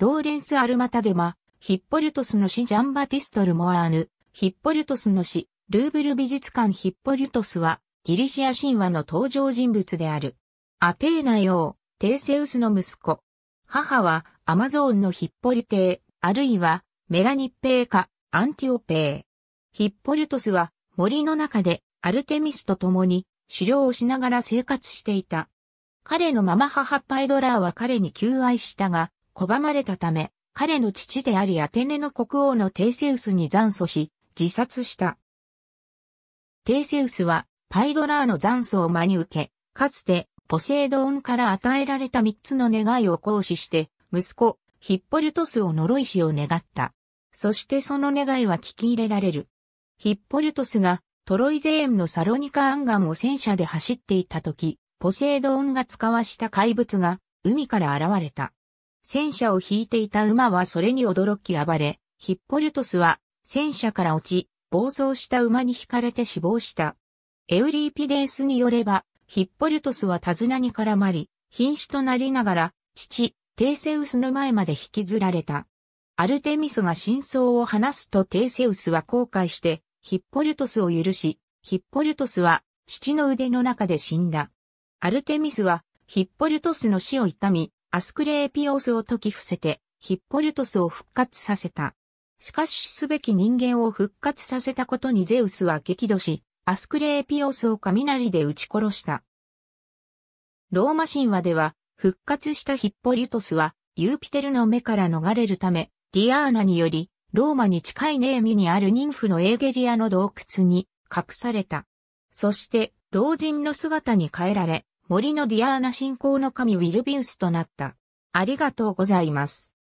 ローレンス・アルマタデマ、ヒッポリュトスの死ジャンバティスト・ルモアーヌ、ヒッポリュトスの死、ルーブル美術館ヒッポリュトスは、ギリシア神話の登場人物である。アテーナ王、テーセウスの息子。母は、アマゾーンのヒッポリテー、あるいは、メラニッペーか、アンティオペー。ヒッポリュトスは、森の中で、アルテミスと共に、狩猟をしながら生活していた。彼のママ母パイドラーは彼に求愛したが、拒まれたため、彼の父でありアテネの国王のテイセウスに残訴し、自殺した。テイセウスは、パイドラーの残訴を真に受け、かつて、ポセイドンから与えられた三つの願いを行使して、息子、ヒッポリトスを呪い死を願った。そしてその願いは聞き入れられる。ヒッポリトスが、トロイゼーンのサロニカガンを戦車で走っていた時、ポセイドンが使わした怪物が、海から現れた。戦車を引いていた馬はそれに驚き暴れ、ヒッポリュトスは戦車から落ち、暴走した馬に引かれて死亡した。エウリーピデースによれば、ヒッポリュトスは手綱に絡まり、瀕死となりながら、父、テーセウスの前まで引きずられた。アルテミスが真相を話すとテーセウスは後悔して、ヒッポリュトスを許し、ヒッポリュトスは父の腕の中で死んだ。アルテミスはヒッポリュトスの死を痛み、アスクレーピオスを解き伏せて、ヒッポリュトスを復活させた。しかしすべき人間を復活させたことにゼウスは激怒し、アスクレーピオスを雷で撃ち殺した。ローマ神話では、復活したヒッポリュトスは、ユーピテルの目から逃れるため、ディアーナにより、ローマに近いネーミにある妊婦のエーゲリアの洞窟に隠された。そして、老人の姿に変えられ、森のディアーナ信仰の神ウィルビウスとなった。ありがとうございます。